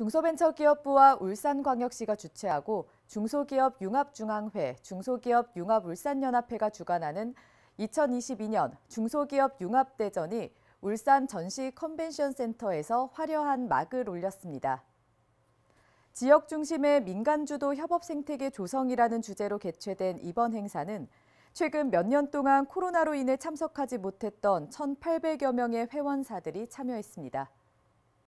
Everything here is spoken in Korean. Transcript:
중소벤처기업부와 울산광역시가 주최하고 중소기업융합중앙회, 중소기업융합울산연합회가 주관하는 2022년 중소기업융합대전이 울산 전시 컨벤션 센터에서 화려한 막을 올렸습니다. 지역 중심의 민간주도 협업 생태계 조성이라는 주제로 개최된 이번 행사는 최근 몇 년 동안 코로나로 인해 참석하지 못했던 1,800여 명의 회원사들이 참여했습니다.